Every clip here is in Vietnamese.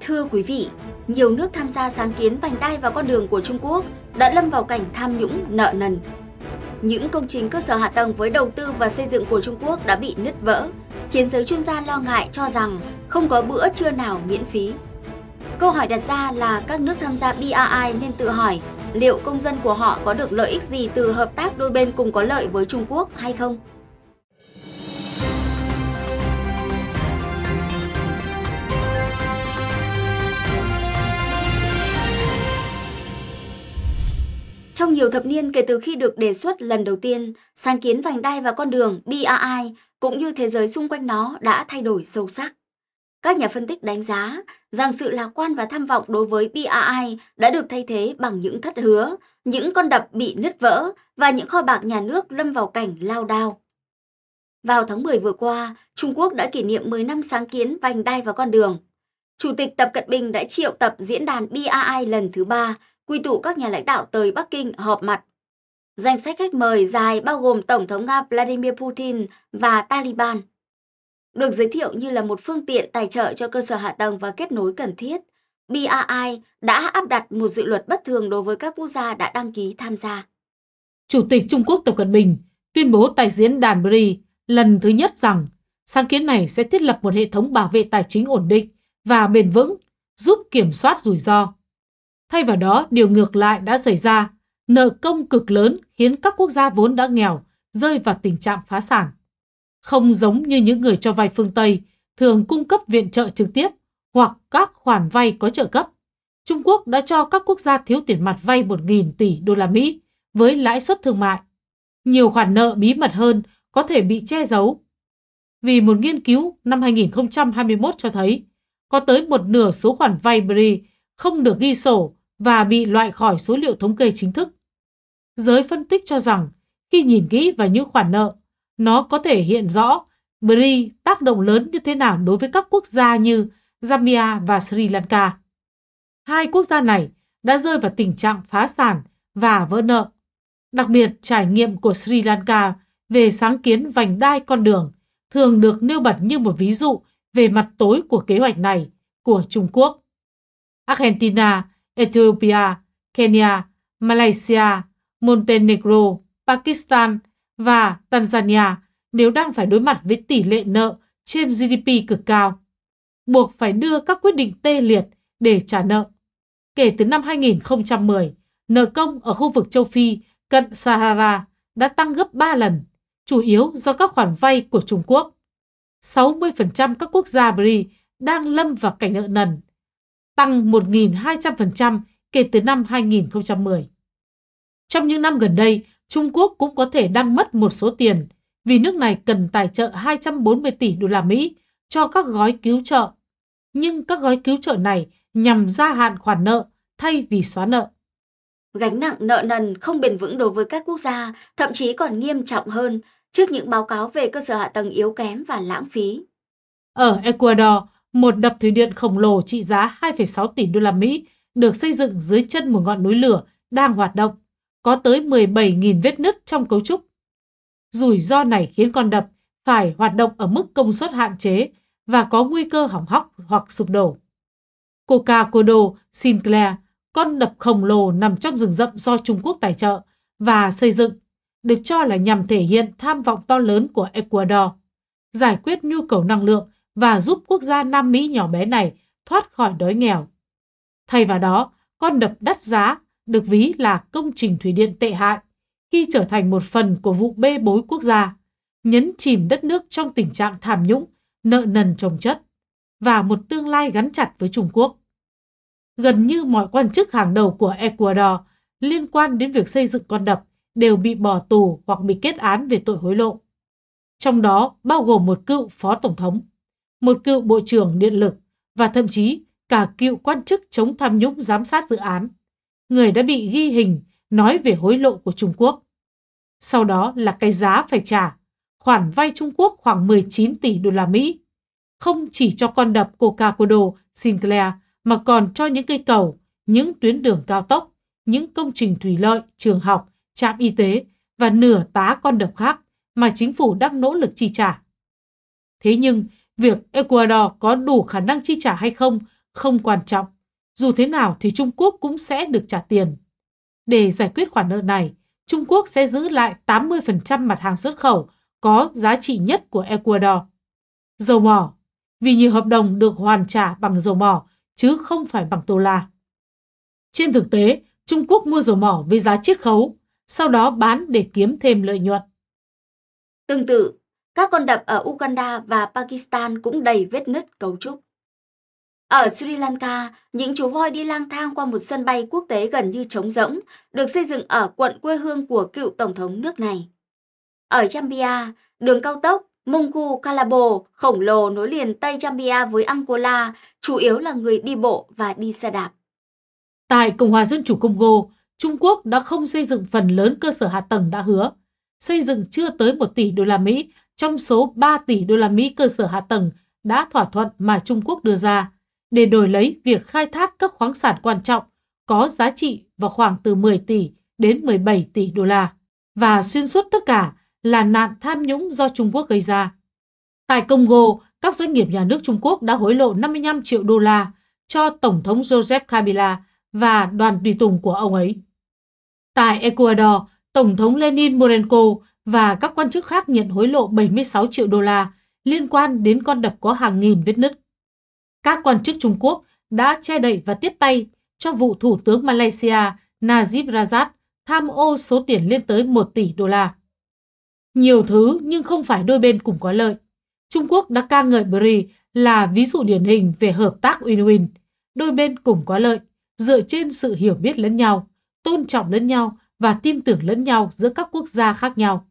Thưa quý vị, nhiều nước tham gia sáng kiến vành đai và con đường của Trung Quốc đã lâm vào cảnh tham nhũng nợ nần. Những công trình cơ sở hạ tầng với đầu tư và xây dựng của Trung Quốc đã bị nứt vỡ, khiến giới chuyên gia lo ngại cho rằng không có bữa trưa nào miễn phí. Câu hỏi đặt ra là các nước tham gia BRI nên tự hỏi liệu công dân của họ có được lợi ích gì từ hợp tác đôi bên cùng có lợi với Trung Quốc hay không? nhiều thập niên kể từ khi được đề xuất lần đầu tiên, sáng kiến vành đai và con đường BRI cũng như thế giới xung quanh nó đã thay đổi sâu sắc. Các nhà phân tích đánh giá rằng sự lạc quan và tham vọng đối với BRI đã được thay thế bằng những thất hứa, những con đập bị nứt vỡ và những kho bạc nhà nước lâm vào cảnh lao đao. Vào tháng 10 vừa qua, Trung Quốc đã kỷ niệm 10 năm sáng kiến vành đai và con đường. Chủ tịch Tập Cận Bình đã triệu tập diễn đàn BRI lần thứ ba quy tụ các nhà lãnh đạo tới Bắc Kinh họp mặt. Danh sách khách mời dài bao gồm Tổng thống Nga Vladimir Putin và Taliban. Được giới thiệu như là một phương tiện tài trợ cho cơ sở hạ tầng và kết nối cần thiết, BRI đã áp đặt một dự luật bất thường đối với các quốc gia đã đăng ký tham gia. Chủ tịch Trung Quốc Tập Cận Bình tuyên bố tại diễn đàn BRI lần thứ nhất rằng sáng kiến này sẽ thiết lập một hệ thống bảo vệ tài chính ổn định và bền vững, giúp kiểm soát rủi ro Thay vào đó, điều ngược lại đã xảy ra. Nợ công cực lớn khiến các quốc gia vốn đã nghèo rơi vào tình trạng phá sản. Không giống như những người cho vay phương Tây thường cung cấp viện trợ trực tiếp hoặc các khoản vay có trợ cấp. Trung Quốc đã cho các quốc gia thiếu tiền mặt vay 1.000 tỷ đô la Mỹ với lãi suất thương mại. Nhiều khoản nợ bí mật hơn có thể bị che giấu. Vì một nghiên cứu năm 2021 cho thấy, có tới một nửa số khoản vay BRI không được ghi sổ và bị loại khỏi số liệu thống kê chính thức. Giới phân tích cho rằng, khi nhìn kỹ vào những khoản nợ, nó có thể hiện rõ BRI tác động lớn như thế nào đối với các quốc gia như Zambia và Sri Lanka. Hai quốc gia này đã rơi vào tình trạng phá sản và vỡ nợ. Đặc biệt, trải nghiệm của Sri Lanka về sáng kiến vành đai con đường thường được nêu bật như một ví dụ về mặt tối của kế hoạch này của Trung Quốc. Argentina Ethiopia, Kenya, Malaysia, Montenegro, Pakistan và Tanzania nếu đang phải đối mặt với tỷ lệ nợ trên GDP cực cao, buộc phải đưa các quyết định tê liệt để trả nợ. Kể từ năm 2010, nợ công ở khu vực châu Phi cận Sahara đã tăng gấp 3 lần, chủ yếu do các khoản vay của Trung Quốc. 60% các quốc gia BRI đang lâm vào cảnh nợ nần tăng 1.200% kể từ năm 2010. Trong những năm gần đây, Trung Quốc cũng có thể đang mất một số tiền vì nước này cần tài trợ 240 tỷ đô la Mỹ cho các gói cứu trợ. Nhưng các gói cứu trợ này nhằm gia hạn khoản nợ thay vì xóa nợ. Gánh nặng nợ nần không bền vững đối với các quốc gia, thậm chí còn nghiêm trọng hơn trước những báo cáo về cơ sở hạ tầng yếu kém và lãng phí. Ở Ecuador, một đập thủy điện khổng lồ trị giá 2,6 tỷ đô la Mỹ được xây dựng dưới chân một ngọn núi lửa đang hoạt động, có tới 17.000 vết nứt trong cấu trúc. Rủi ro này khiến con đập phải hoạt động ở mức công suất hạn chế và có nguy cơ hỏng hóc hoặc sụp đổ. Coca-Codo Sinclair, con đập khổng lồ nằm trong rừng rậm do Trung Quốc tài trợ và xây dựng, được cho là nhằm thể hiện tham vọng to lớn của Ecuador, giải quyết nhu cầu năng lượng và giúp quốc gia Nam Mỹ nhỏ bé này thoát khỏi đói nghèo. Thay vào đó, con đập đắt giá được ví là công trình thủy điện tệ hại khi trở thành một phần của vụ bê bối quốc gia, nhấn chìm đất nước trong tình trạng tham nhũng, nợ nần trồng chất và một tương lai gắn chặt với Trung Quốc. Gần như mọi quan chức hàng đầu của Ecuador liên quan đến việc xây dựng con đập đều bị bỏ tù hoặc bị kết án về tội hối lộ. Trong đó bao gồm một cựu phó tổng thống một cựu Bộ trưởng Điện lực và thậm chí cả cựu quan chức chống tham nhũng giám sát dự án. Người đã bị ghi hình nói về hối lộ của Trung Quốc. Sau đó là cái giá phải trả, khoản vay Trung Quốc khoảng 19 tỷ đô la Mỹ. Không chỉ cho con đập Coca-Cola Sinclair mà còn cho những cây cầu, những tuyến đường cao tốc, những công trình thủy lợi, trường học, trạm y tế và nửa tá con đập khác mà chính phủ đang nỗ lực chi trả. Thế nhưng, Việc Ecuador có đủ khả năng chi trả hay không không quan trọng. Dù thế nào thì Trung Quốc cũng sẽ được trả tiền. Để giải quyết khoản nợ này, Trung Quốc sẽ giữ lại 80% mặt hàng xuất khẩu có giá trị nhất của Ecuador. Dầu mỏ, vì nhiều hợp đồng được hoàn trả bằng dầu mỏ chứ không phải bằng đô la. Trên thực tế, Trung Quốc mua dầu mỏ với giá chiết khấu, sau đó bán để kiếm thêm lợi nhuận. Tương tự, các con đập ở Uganda và Pakistan cũng đầy vết nứt cấu trúc. Ở Sri Lanka, những chú voi đi lang thang qua một sân bay quốc tế gần như trống rỗng, được xây dựng ở quận quê hương của cựu tổng thống nước này. Ở Zambia, đường cao tốc Mungu Kalabo khổng lồ nối liền Tây Zambia với Angola, chủ yếu là người đi bộ và đi xe đạp. Tại Cộng hòa Dân chủ Congo, Trung Quốc đã không xây dựng phần lớn cơ sở hạ tầng đã hứa. Xây dựng chưa tới 1 tỷ đô la Mỹ trong số 3 tỷ đô la Mỹ cơ sở hạ tầng đã thỏa thuận mà Trung Quốc đưa ra để đổi lấy việc khai thác các khoáng sản quan trọng có giá trị vào khoảng từ 10 tỷ đến 17 tỷ đô la và xuyên suốt tất cả là nạn tham nhũng do Trung Quốc gây ra. Tại Congo, các doanh nghiệp nhà nước Trung Quốc đã hối lộ 55 triệu đô la cho Tổng thống Joseph Kabila và đoàn tùy tùng của ông ấy. Tại Ecuador, Tổng thống Lenin Moreno và các quan chức khác nhận hối lộ 76 triệu đô la liên quan đến con đập có hàng nghìn vết nứt. Các quan chức Trung Quốc đã che đậy và tiếp tay cho vụ Thủ tướng Malaysia Najib Razak tham ô số tiền lên tới 1 tỷ đô la. Nhiều thứ nhưng không phải đôi bên cùng có lợi. Trung Quốc đã ca ngợi BRI là ví dụ điển hình về hợp tác win-win, đôi bên cùng có lợi, dựa trên sự hiểu biết lẫn nhau, tôn trọng lẫn nhau và tin tưởng lẫn nhau giữa các quốc gia khác nhau.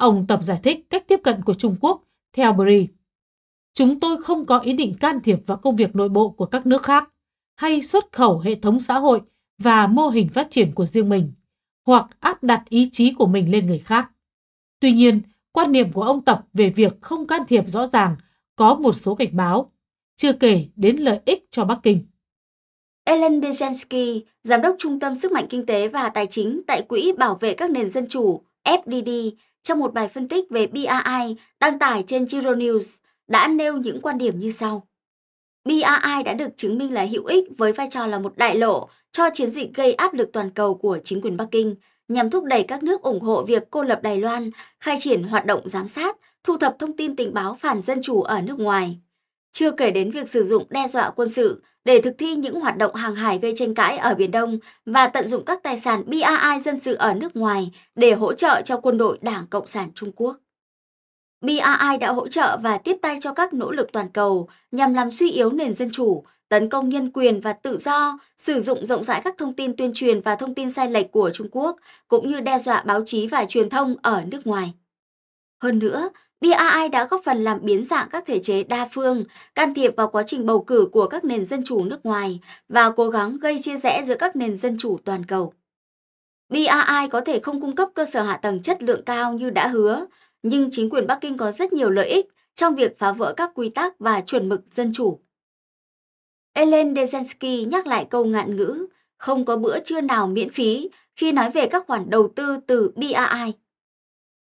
Ông Tập giải thích cách tiếp cận của Trung Quốc theo Bri. Chúng tôi không có ý định can thiệp vào công việc nội bộ của các nước khác hay xuất khẩu hệ thống xã hội và mô hình phát triển của riêng mình hoặc áp đặt ý chí của mình lên người khác. Tuy nhiên, quan niệm của ông Tập về việc không can thiệp rõ ràng có một số cảnh báo, chưa kể đến lợi ích cho Bắc Kinh. Ellen Dezhensky, Giám đốc Trung tâm Sức mạnh Kinh tế và Tài chính tại Quỹ Bảo vệ các nền dân chủ, FDD trong một bài phân tích về BRI đăng tải trên News đã nêu những quan điểm như sau. BRI đã được chứng minh là hữu ích với vai trò là một đại lộ cho chiến dịch gây áp lực toàn cầu của chính quyền Bắc Kinh nhằm thúc đẩy các nước ủng hộ việc cô lập Đài Loan, khai triển hoạt động giám sát, thu thập thông tin tình báo phản dân chủ ở nước ngoài. Chưa kể đến việc sử dụng đe dọa quân sự để thực thi những hoạt động hàng hải gây tranh cãi ở Biển Đông và tận dụng các tài sản BRI dân sự ở nước ngoài để hỗ trợ cho quân đội Đảng Cộng sản Trung Quốc. BRI đã hỗ trợ và tiếp tay cho các nỗ lực toàn cầu nhằm làm suy yếu nền dân chủ, tấn công nhân quyền và tự do, sử dụng rộng rãi các thông tin tuyên truyền và thông tin sai lệch của Trung Quốc, cũng như đe dọa báo chí và truyền thông ở nước ngoài. Hơn nữa, DAI đã góp phần làm biến dạng các thể chế đa phương, can thiệp vào quá trình bầu cử của các nền dân chủ nước ngoài và cố gắng gây chia rẽ giữa các nền dân chủ toàn cầu. BRI có thể không cung cấp cơ sở hạ tầng chất lượng cao như đã hứa, nhưng chính quyền Bắc Kinh có rất nhiều lợi ích trong việc phá vỡ các quy tắc và chuẩn mực dân chủ. Ellen Desensky nhắc lại câu ngạn ngữ, không có bữa trưa nào miễn phí khi nói về các khoản đầu tư từ BRI.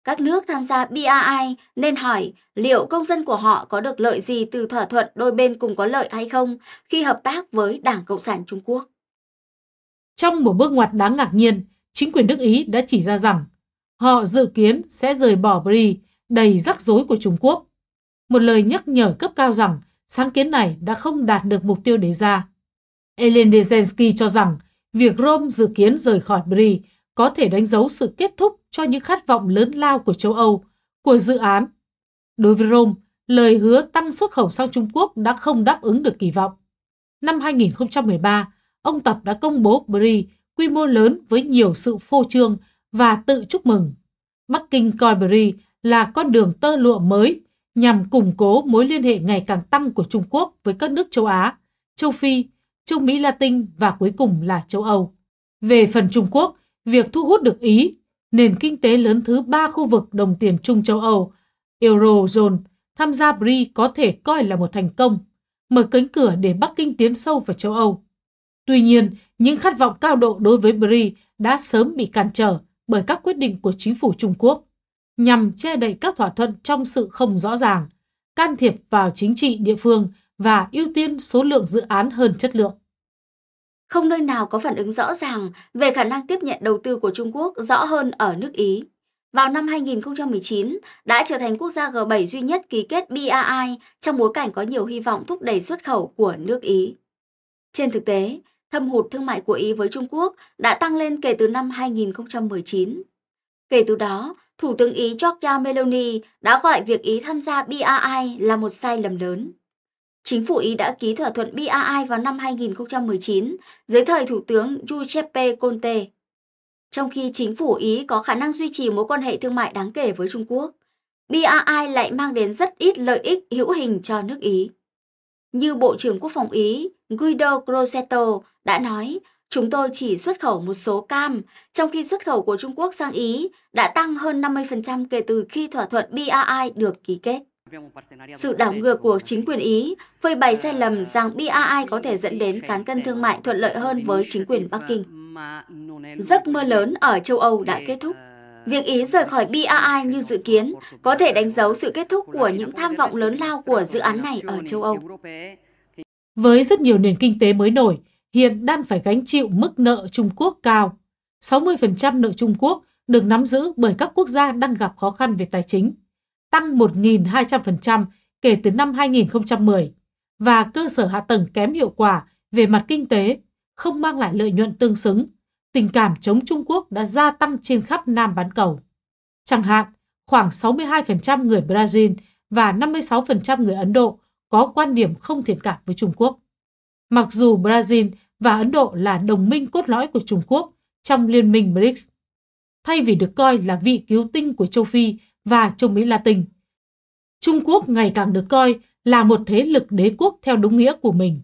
Các nước tham gia BRI nên hỏi liệu công dân của họ có được lợi gì từ thỏa thuận đôi bên cùng có lợi hay không khi hợp tác với Đảng Cộng sản Trung Quốc. Trong một bước ngoặt đáng ngạc nhiên, chính quyền nước Ý đã chỉ ra rằng họ dự kiến sẽ rời bỏ Bri đầy rắc rối của Trung Quốc. Một lời nhắc nhở cấp cao rằng sáng kiến này đã không đạt được mục tiêu đề ra. Ellen Dezensky cho rằng việc Rome dự kiến rời khỏi Bri có thể đánh dấu sự kết thúc cho những khát vọng lớn lao của châu Âu, của dự án. Đối với Rome, lời hứa tăng xuất khẩu sang Trung Quốc đã không đáp ứng được kỳ vọng. Năm 2013, ông Tập đã công bố BRI quy mô lớn với nhiều sự phô trương và tự chúc mừng. Bắc Kinh coi BRI là con đường tơ lụa mới nhằm củng cố mối liên hệ ngày càng tăng của Trung Quốc với các nước châu Á, châu Phi, châu Mỹ Latin và cuối cùng là châu Âu. Về phần Trung Quốc, việc thu hút được Ý, nền kinh tế lớn thứ ba khu vực đồng tiền chung châu Âu, Eurozone, tham gia BRI có thể coi là một thành công, mở cánh cửa để Bắc Kinh tiến sâu vào châu Âu. Tuy nhiên, những khát vọng cao độ đối với BRI đã sớm bị cản trở bởi các quyết định của chính phủ Trung Quốc nhằm che đậy các thỏa thuận trong sự không rõ ràng, can thiệp vào chính trị địa phương và ưu tiên số lượng dự án hơn chất lượng không nơi nào có phản ứng rõ ràng về khả năng tiếp nhận đầu tư của Trung Quốc rõ hơn ở nước Ý. Vào năm 2019, đã trở thành quốc gia G7 duy nhất ký kết BRI trong bối cảnh có nhiều hy vọng thúc đẩy xuất khẩu của nước Ý. Trên thực tế, thâm hụt thương mại của Ý với Trung Quốc đã tăng lên kể từ năm 2019. Kể từ đó, Thủ tướng Ý Giorgia Meloni đã gọi việc Ý tham gia BRI là một sai lầm lớn. Chính phủ Ý đã ký thỏa thuận BAI vào năm 2019 dưới thời Thủ tướng Giuseppe Conte. Trong khi chính phủ Ý có khả năng duy trì mối quan hệ thương mại đáng kể với Trung Quốc, BAI lại mang đến rất ít lợi ích hữu hình cho nước Ý. Như Bộ trưởng Quốc phòng Ý Guido Crosetto đã nói, chúng tôi chỉ xuất khẩu một số cam, trong khi xuất khẩu của Trung Quốc sang Ý đã tăng hơn 50% kể từ khi thỏa thuận BAI được ký kết. Sự đảo ngược của chính quyền Ý phơi bày sai lầm rằng BRI có thể dẫn đến cán cân thương mại thuận lợi hơn với chính quyền Bắc Kinh. Giấc mơ lớn ở châu Âu đã kết thúc. Việc Ý rời khỏi BRI như dự kiến có thể đánh dấu sự kết thúc của những tham vọng lớn lao của dự án này ở châu Âu. Với rất nhiều nền kinh tế mới nổi, hiện đang phải gánh chịu mức nợ Trung Quốc cao. 60% nợ Trung Quốc được nắm giữ bởi các quốc gia đang gặp khó khăn về tài chính tăng 1.200% kể từ năm 2010 và cơ sở hạ tầng kém hiệu quả về mặt kinh tế, không mang lại lợi nhuận tương xứng, tình cảm chống Trung Quốc đã gia tăng trên khắp Nam bán cầu. Chẳng hạn, khoảng 62% người Brazil và 56% người Ấn Độ có quan điểm không thiện cảm với Trung Quốc. Mặc dù Brazil và Ấn Độ là đồng minh cốt lõi của Trung Quốc trong Liên minh BRICS, thay vì được coi là vị cứu tinh của châu Phi và châu Mỹ Latin. Trung Quốc ngày càng được coi là một thế lực đế quốc theo đúng nghĩa của mình,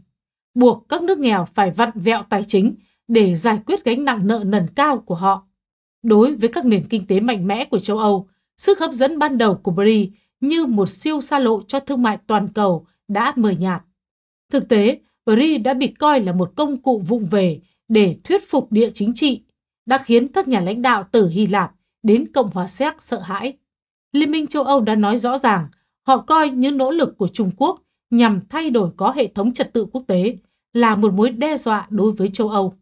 buộc các nước nghèo phải vặn vẹo tài chính để giải quyết gánh nặng nợ nần cao của họ. Đối với các nền kinh tế mạnh mẽ của châu Âu, sức hấp dẫn ban đầu của Paris như một siêu xa lộ cho thương mại toàn cầu đã mờ nhạt. Thực tế, Paris đã bị coi là một công cụ vụng về để thuyết phục địa chính trị, đã khiến các nhà lãnh đạo từ Hy Lạp đến Cộng hòa Séc sợ hãi. Liên minh châu Âu đã nói rõ ràng họ coi những nỗ lực của Trung Quốc nhằm thay đổi có hệ thống trật tự quốc tế là một mối đe dọa đối với châu Âu.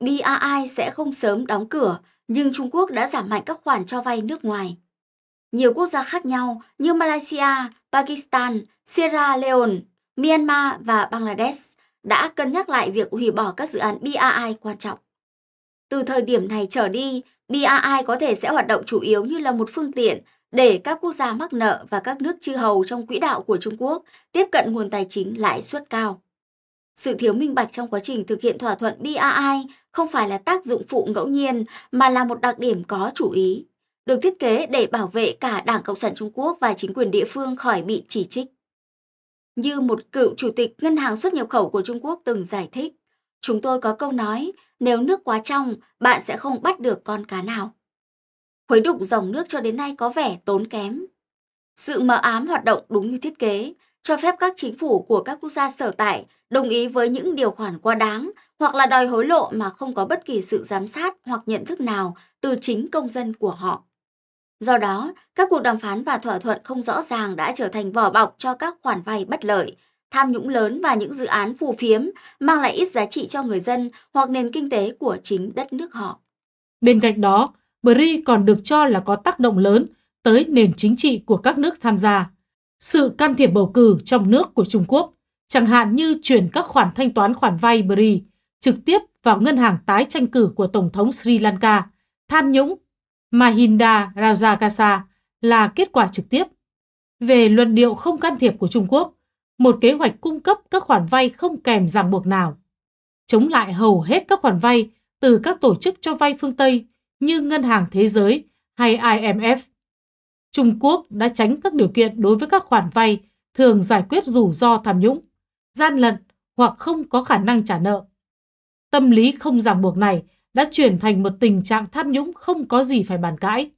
BRI sẽ không sớm đóng cửa, nhưng Trung Quốc đã giảm mạnh các khoản cho vay nước ngoài. Nhiều quốc gia khác nhau như Malaysia, Pakistan, Sierra Leone, Myanmar và Bangladesh đã cân nhắc lại việc hủy bỏ các dự án BRI quan trọng. Từ thời điểm này trở đi, BRI có thể sẽ hoạt động chủ yếu như là một phương tiện để các quốc gia mắc nợ và các nước chư hầu trong quỹ đạo của Trung Quốc tiếp cận nguồn tài chính lãi suất cao. Sự thiếu minh bạch trong quá trình thực hiện thỏa thuận BRI không phải là tác dụng phụ ngẫu nhiên mà là một đặc điểm có chủ ý, được thiết kế để bảo vệ cả Đảng Cộng sản Trung Quốc và chính quyền địa phương khỏi bị chỉ trích. Như một cựu chủ tịch Ngân hàng xuất nhập khẩu của Trung Quốc từng giải thích, Chúng tôi có câu nói, nếu nước quá trong, bạn sẽ không bắt được con cá nào. Khuấy đục dòng nước cho đến nay có vẻ tốn kém. Sự mờ ám hoạt động đúng như thiết kế, cho phép các chính phủ của các quốc gia sở tại đồng ý với những điều khoản quá đáng hoặc là đòi hối lộ mà không có bất kỳ sự giám sát hoặc nhận thức nào từ chính công dân của họ. Do đó, các cuộc đàm phán và thỏa thuận không rõ ràng đã trở thành vỏ bọc cho các khoản vay bất lợi, tham nhũng lớn và những dự án phù phiếm mang lại ít giá trị cho người dân hoặc nền kinh tế của chính đất nước họ. Bên cạnh đó, BRI còn được cho là có tác động lớn tới nền chính trị của các nước tham gia. Sự can thiệp bầu cử trong nước của Trung Quốc, chẳng hạn như chuyển các khoản thanh toán khoản vay BRI trực tiếp vào ngân hàng tái tranh cử của Tổng thống Sri Lanka, tham nhũng Mahinda Rajapaksa là kết quả trực tiếp. Về luận điệu không can thiệp của Trung Quốc, một kế hoạch cung cấp các khoản vay không kèm ràng buộc nào, chống lại hầu hết các khoản vay từ các tổ chức cho vay phương Tây như Ngân hàng Thế giới hay IMF. Trung Quốc đã tránh các điều kiện đối với các khoản vay thường giải quyết rủi ro tham nhũng, gian lận hoặc không có khả năng trả nợ. Tâm lý không ràng buộc này đã chuyển thành một tình trạng tham nhũng không có gì phải bàn cãi.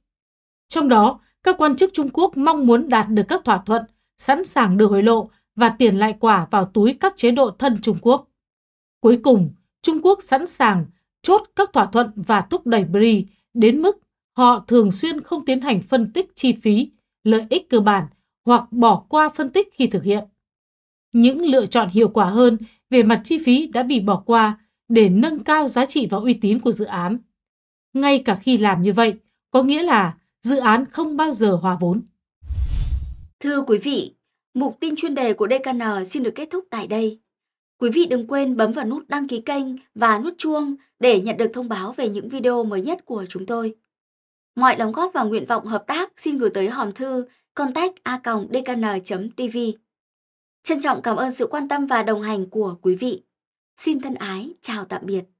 Trong đó, các quan chức Trung Quốc mong muốn đạt được các thỏa thuận, sẵn sàng đưa hối lộ và tiền lại quả vào túi các chế độ thân Trung Quốc. Cuối cùng, Trung Quốc sẵn sàng chốt các thỏa thuận và thúc đẩy BRI đến mức họ thường xuyên không tiến hành phân tích chi phí, lợi ích cơ bản hoặc bỏ qua phân tích khi thực hiện. Những lựa chọn hiệu quả hơn về mặt chi phí đã bị bỏ qua để nâng cao giá trị và uy tín của dự án. Ngay cả khi làm như vậy, có nghĩa là dự án không bao giờ hòa vốn. Thưa quý vị, Mục tin chuyên đề của DKN xin được kết thúc tại đây. Quý vị đừng quên bấm vào nút đăng ký kênh và nút chuông để nhận được thông báo về những video mới nhất của chúng tôi. Mọi đóng góp và nguyện vọng hợp tác xin gửi tới hòm thư contact a.dkn.tv. Trân trọng cảm ơn sự quan tâm và đồng hành của quý vị. Xin thân ái, chào tạm biệt.